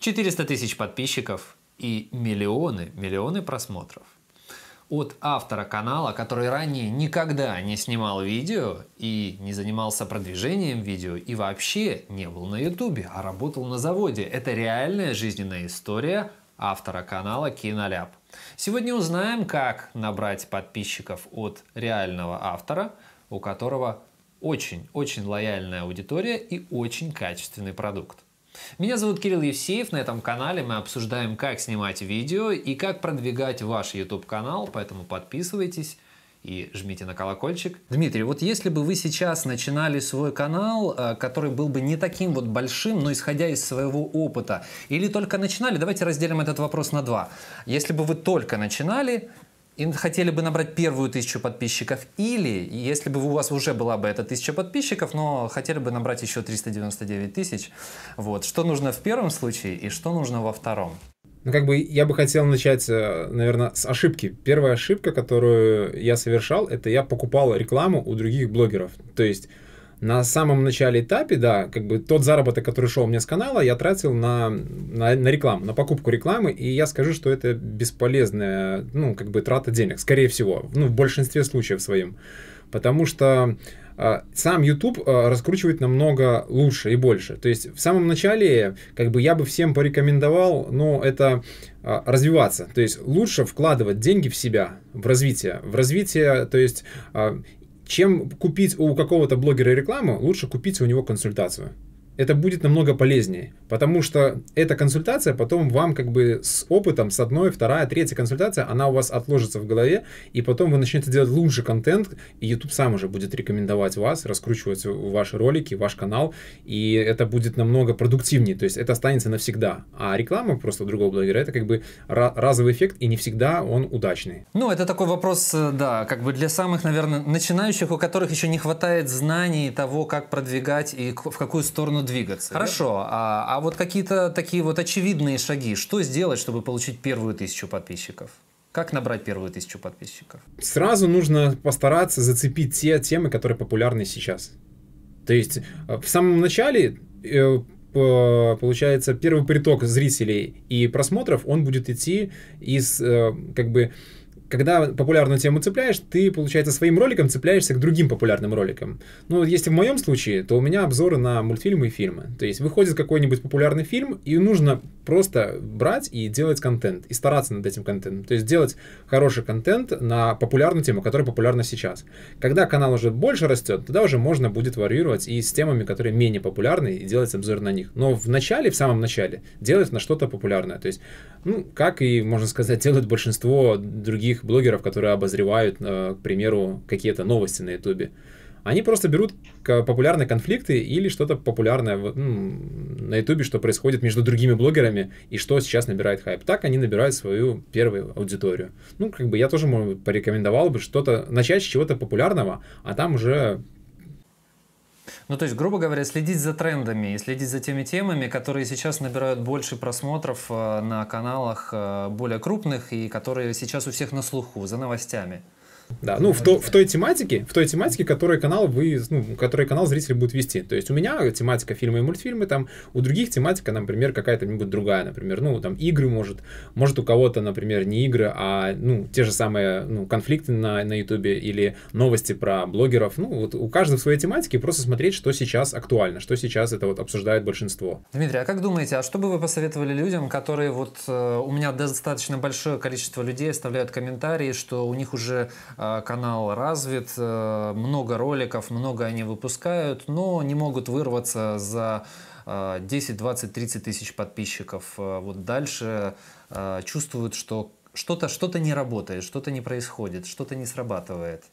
400 тысяч подписчиков и миллионы, миллионы просмотров. От автора канала, который ранее никогда не снимал видео и не занимался продвижением видео и вообще не был на ютубе, а работал на заводе. Это реальная жизненная история автора канала Киноляп. Сегодня узнаем, как набрать подписчиков от реального автора, у которого очень-очень лояльная аудитория и очень качественный продукт. Меня зовут Кирилл Евсеев, на этом канале мы обсуждаем, как снимать видео и как продвигать ваш YouTube-канал, поэтому подписывайтесь и жмите на колокольчик. Дмитрий, вот если бы вы сейчас начинали свой канал, э, который был бы не таким вот большим, но исходя из своего опыта, или только начинали, давайте разделим этот вопрос на два. Если бы вы только начинали, и хотели бы набрать первую тысячу подписчиков, или если бы у вас уже была бы эта тысяча подписчиков, но хотели бы набрать еще 399 тысяч, вот, что нужно в первом случае и что нужно во втором? Ну, как бы я бы хотел начать, э, наверное, с ошибки. Первая ошибка, которую я совершал, это я покупал рекламу у других блогеров. То есть на самом начале этапе, да, как бы тот заработок, который шел мне с канала, я тратил на, на, на рекламу, на покупку рекламы, и я скажу, что это бесполезная, ну, как бы трата денег, скорее всего, ну, в большинстве случаев своим. Потому что а, сам YouTube а, раскручивает намного лучше и больше. То есть в самом начале, как бы я бы всем порекомендовал, но ну, это а, развиваться. То есть лучше вкладывать деньги в себя, в развитие. В развитие, то есть чем купить у какого-то блогера рекламу, лучше купить у него консультацию это будет намного полезнее, потому что эта консультация потом вам как бы с опытом, с одной, вторая, третья консультация, она у вас отложится в голове, и потом вы начнете делать лучше контент, и YouTube сам уже будет рекомендовать вас, раскручивать ваши ролики, ваш канал, и это будет намного продуктивнее, то есть это останется навсегда. А реклама просто другого блогера, это как бы разовый эффект, и не всегда он удачный. Ну, это такой вопрос, э, да, как бы для самых, наверное, начинающих, у которых еще не хватает знаний того, как продвигать и в какую сторону двигаться. Хорошо. А, а вот какие-то такие вот очевидные шаги. Что сделать, чтобы получить первую тысячу подписчиков? Как набрать первую тысячу подписчиков? Сразу нужно постараться зацепить те темы, которые популярны сейчас. То есть э, в самом начале э, получается первый приток зрителей и просмотров он будет идти из э, как бы когда популярную тему цепляешь, ты, получается, своим роликом цепляешься к другим популярным роликам. Ну, если в моем случае, то у меня обзоры на мультфильмы и фильмы. То есть выходит какой-нибудь популярный фильм, и нужно просто брать и делать контент, и стараться над этим контентом. То есть делать хороший контент на популярную тему, которая популярна сейчас. Когда канал уже больше растет, тогда уже можно будет варьировать и с темами, которые менее популярны, и делать обзор на них. Но в начале, в самом начале, делать на что-то популярное. То есть, ну, как и, можно сказать, делают большинство других других блогеров, которые обозревают, э, к примеру, какие-то новости на Ютубе. Они просто берут популярные конфликты или что-то популярное на Ютубе, что происходит между другими блогерами и что сейчас набирает хайп. Так они набирают свою первую аудиторию. Ну, как бы я тоже может, порекомендовал бы что-то, начать с чего-то популярного, а там уже ну, то есть, грубо говоря, следить за трендами и следить за теми темами, которые сейчас набирают больше просмотров э, на каналах э, более крупных и которые сейчас у всех на слуху, за новостями. Да, ну, в, то, в той тематике, в той тематике, который канал вы, ну, который канал зрители будут вести. То есть у меня тематика фильмы и мультфильмы, там, у других тематика, например, какая-то нибудь другая, например, ну, там, игры, может, может у кого-то, например, не игры, а, ну, те же самые, ну, конфликты на, на YouTube или новости про блогеров, ну, вот у каждого в своей тематике, просто смотреть, что сейчас актуально, что сейчас это вот обсуждает большинство. Дмитрий, а как думаете, а что бы вы посоветовали людям, которые вот, э, у меня достаточно большое количество людей оставляют комментарии, что у них уже Э, канал развит, э, много роликов, много они выпускают, но не могут вырваться за 10, 20, 30 тысяч подписчиков. Э, вот дальше чувствуют, что что-то что, -то, не работает, что-то не происходит, что-то не срабатывает.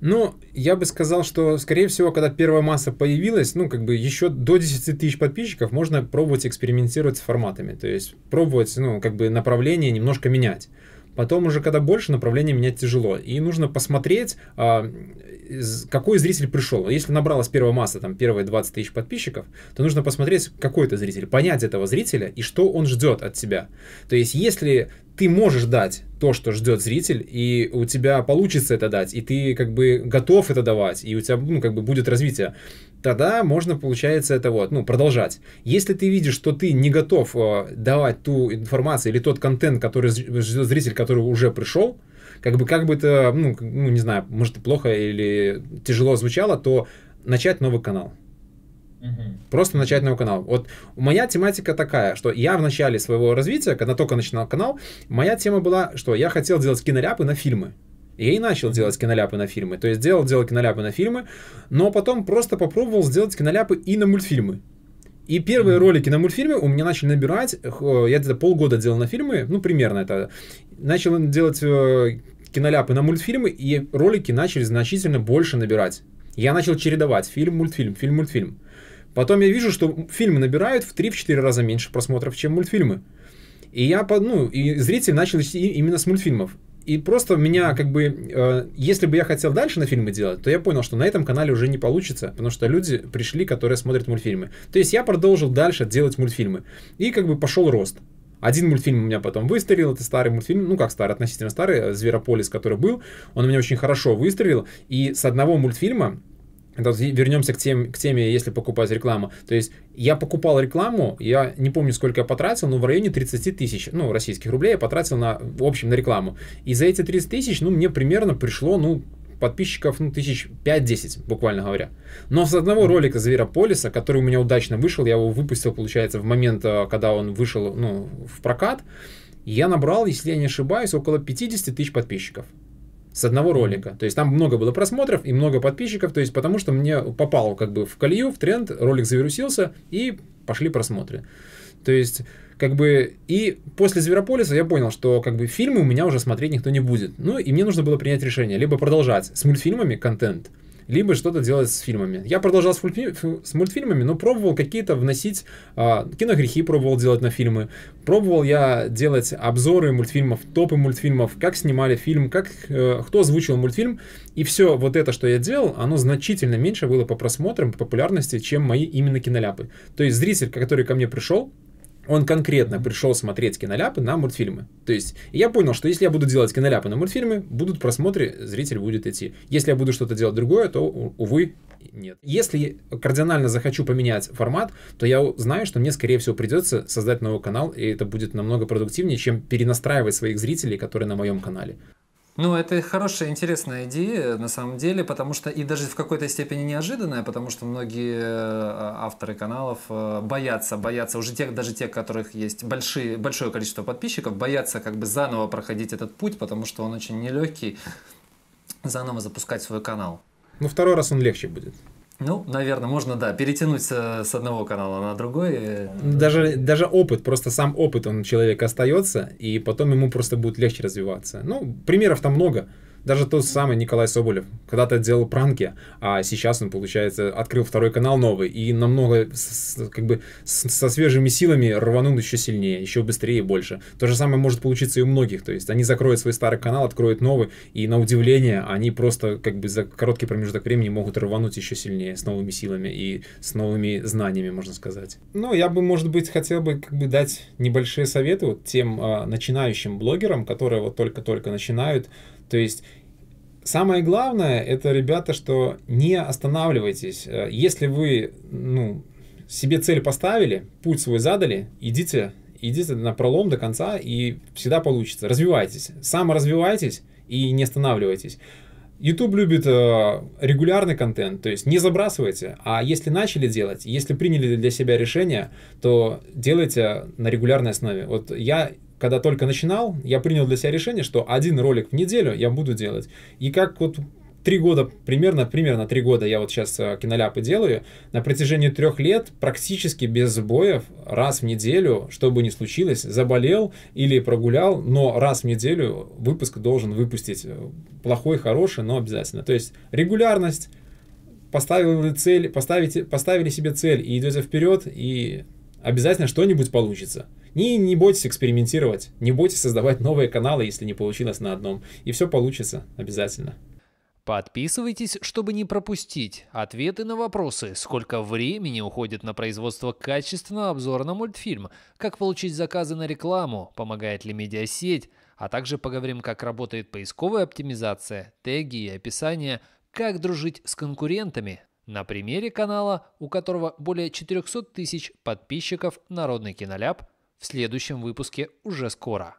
Ну, я бы сказал, что, скорее всего, когда первая масса появилась, ну, как бы еще до 10 тысяч подписчиков можно пробовать экспериментировать с форматами. То есть пробовать, ну, как бы направление немножко менять. Потом уже, когда больше, направление менять тяжело. И нужно посмотреть, а, какой зритель пришел. Если набралась первая масса, там, первые 20 тысяч подписчиков, то нужно посмотреть, какой это зритель, понять этого зрителя и что он ждет от тебя. То есть, если ты можешь дать то, что ждет зритель, и у тебя получится это дать, и ты как бы готов это давать, и у тебя, ну, как бы будет развитие, тогда можно, получается, это вот, ну, продолжать. Если ты видишь, что ты не готов э, давать ту информацию или тот контент, который э, зритель, который уже пришел, как бы, как бы это, ну, ну, не знаю, может, плохо или тяжело звучало, то начать новый канал. Угу. Просто начать новый канал. Вот моя тематика такая, что я в начале своего развития, когда только начинал канал, моя тема была, что я хотел делать киноряпы на фильмы. Я и начал делать киноляпы на фильмы. То есть делал, делал киноляпы на фильмы, но потом просто попробовал сделать киноляпы и на мультфильмы. И первые mm-hmm. ролики на мультфильме у меня начали набирать, э, я где-то полгода делал на фильмы, ну, примерно это. Начал делать э, киноляпы на мультфильмы, и ролики начали значительно больше набирать. Я начал чередовать фильм, мультфильм, фильм, мультфильм. Потом я вижу, что фильмы набирают в 3-4 раза меньше просмотров, чем мультфильмы. И я, ну, и зритель начал именно с мультфильмов и просто меня как бы, э, если бы я хотел дальше на фильмы делать, то я понял, что на этом канале уже не получится, потому что люди пришли, которые смотрят мультфильмы. То есть я продолжил дальше делать мультфильмы. И как бы пошел рост. Один мультфильм у меня потом выстрелил, это старый мультфильм, ну как старый, относительно старый, «Зверополис», который был, он у меня очень хорошо выстрелил, и с одного мультфильма вернемся к, теме, к теме, если покупать рекламу. То есть я покупал рекламу, я не помню, сколько я потратил, но в районе 30 тысяч, ну, российских рублей я потратил на, в общем, на рекламу. И за эти 30 тысяч, ну, мне примерно пришло, ну, подписчиков, ну, тысяч 5-10, буквально говоря. Но с одного ролика Зверополиса, который у меня удачно вышел, я его выпустил, получается, в момент, э, когда он вышел, ну, в прокат, я набрал, если я не ошибаюсь, около 50 тысяч подписчиков с одного ролика. То есть там много было просмотров и много подписчиков, то есть потому что мне попало как бы в колею, в тренд, ролик завирусился и пошли просмотры. То есть как бы и после Зверополиса я понял, что как бы фильмы у меня уже смотреть никто не будет. Ну и мне нужно было принять решение, либо продолжать с мультфильмами контент, либо что-то делать с фильмами. Я продолжал с, мультфи- с мультфильмами, но пробовал какие-то вносить, э, киногрехи пробовал делать на фильмы, пробовал я делать обзоры мультфильмов, топы мультфильмов, как снимали фильм, как, э, кто озвучил мультфильм, и все вот это, что я делал, оно значительно меньше было по просмотрам, по популярности, чем мои именно киноляпы. То есть зритель, который ко мне пришел, он конкретно пришел смотреть киноляпы на мультфильмы. То есть я понял, что если я буду делать киноляпы на мультфильмы, будут просмотры, зритель будет идти. Если я буду что-то делать другое, то, увы, нет. Если кардинально захочу поменять формат, то я знаю, что мне, скорее всего, придется создать новый канал, и это будет намного продуктивнее, чем перенастраивать своих зрителей, которые на моем канале. Ну, это хорошая, интересная идея, на самом деле, потому что и даже в какой-то степени неожиданная, потому что многие э, авторы каналов э, боятся, боятся, уже тех, даже тех, у которых есть большие, большое количество подписчиков, боятся как бы заново проходить этот путь, потому что он очень нелегкий, заново запускать свой канал. Ну, второй раз он легче будет. Ну, наверное, можно, да, перетянуть с одного канала на другой. Даже, даже опыт, просто сам опыт он человек остается, и потом ему просто будет легче развиваться. Ну, примеров там много. Даже тот самый Николай Соболев когда-то делал пранки, а сейчас он, получается, открыл второй канал новый и намного как бы со свежими силами рванул еще сильнее, еще быстрее и больше. То же самое может получиться и у многих, то есть они закроют свой старый канал, откроют новый, и на удивление они просто как бы за короткий промежуток времени могут рвануть еще сильнее с новыми силами и с новыми знаниями, можно сказать. Ну я бы, может быть, хотел бы как бы дать небольшие советы вот тем э, начинающим блогерам, которые вот только-только начинают, то есть самое главное, это, ребята, что не останавливайтесь. Э, если вы ну, себе цель поставили, путь свой задали, идите, идите на пролом до конца, и всегда получится. Развивайтесь, саморазвивайтесь и не останавливайтесь. YouTube любит э, регулярный контент, то есть не забрасывайте, а если начали делать, если приняли для себя решение, то делайте на регулярной основе. Вот я когда только начинал, я принял для себя решение, что один ролик в неделю я буду делать. И как вот три года, примерно, примерно три года я вот сейчас э, киноляпы делаю, на протяжении трех лет практически без сбоев, раз в неделю, что бы ни случилось, заболел или прогулял, но раз в неделю выпуск должен выпустить. Э, плохой, хороший, но обязательно. То есть регулярность, поставили цель, поставите, поставили себе цель и идете вперед, и обязательно что-нибудь получится. Не, не бойтесь экспериментировать, не бойтесь создавать новые каналы, если не получилось на одном. И все получится, обязательно. Подписывайтесь, чтобы не пропустить ответы на вопросы, сколько времени уходит на производство качественного обзора на мультфильм, как получить заказы на рекламу, помогает ли медиасеть, а также поговорим, как работает поисковая оптимизация, теги и описание, как дружить с конкурентами, на примере канала, у которого более 400 тысяч подписчиков «Народный киноляп», в следующем выпуске уже скоро.